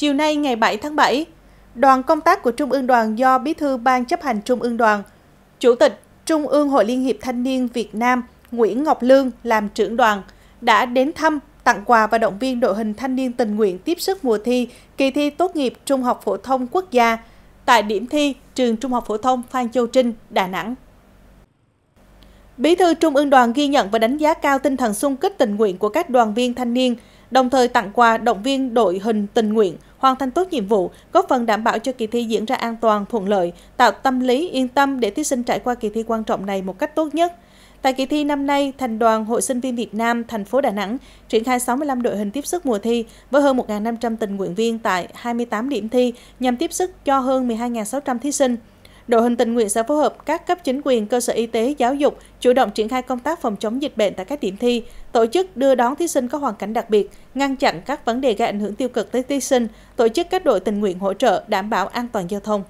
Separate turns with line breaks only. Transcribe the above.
Chiều nay ngày 7 tháng 7, đoàn công tác của Trung ương đoàn do Bí thư Ban chấp hành Trung ương đoàn, Chủ tịch Trung ương Hội Liên hiệp Thanh niên Việt Nam Nguyễn Ngọc Lương làm trưởng đoàn đã đến thăm, tặng quà và động viên đội hình thanh niên tình nguyện tiếp sức mùa thi kỳ thi tốt nghiệp Trung học phổ thông quốc gia tại điểm thi Trường Trung học phổ thông Phan Châu Trinh, Đà Nẵng. Bí thư Trung ương đoàn ghi nhận và đánh giá cao tinh thần sung kích tình nguyện của các đoàn viên thanh niên, đồng thời tặng quà động viên đội hình tình nguyện hoàn thành tốt nhiệm vụ, góp phần đảm bảo cho kỳ thi diễn ra an toàn, thuận lợi, tạo tâm lý yên tâm để thí sinh trải qua kỳ thi quan trọng này một cách tốt nhất. Tại kỳ thi năm nay, Thành đoàn Hội sinh viên Việt Nam thành phố Đà Nẵng triển khai 65 đội hình tiếp sức mùa thi với hơn 1.500 tình nguyện viên tại 28 điểm thi nhằm tiếp sức cho hơn 12.600 thí sinh. Đội hình tình nguyện sẽ phối hợp các cấp chính quyền, cơ sở y tế, giáo dục chủ động triển khai công tác phòng chống dịch bệnh tại các điểm thi, tổ chức đưa đón thí sinh có hoàn cảnh đặc biệt, ngăn chặn các vấn đề gây ảnh hưởng tiêu cực tới thí sinh, tổ chức các đội tình nguyện hỗ trợ đảm bảo an toàn giao thông.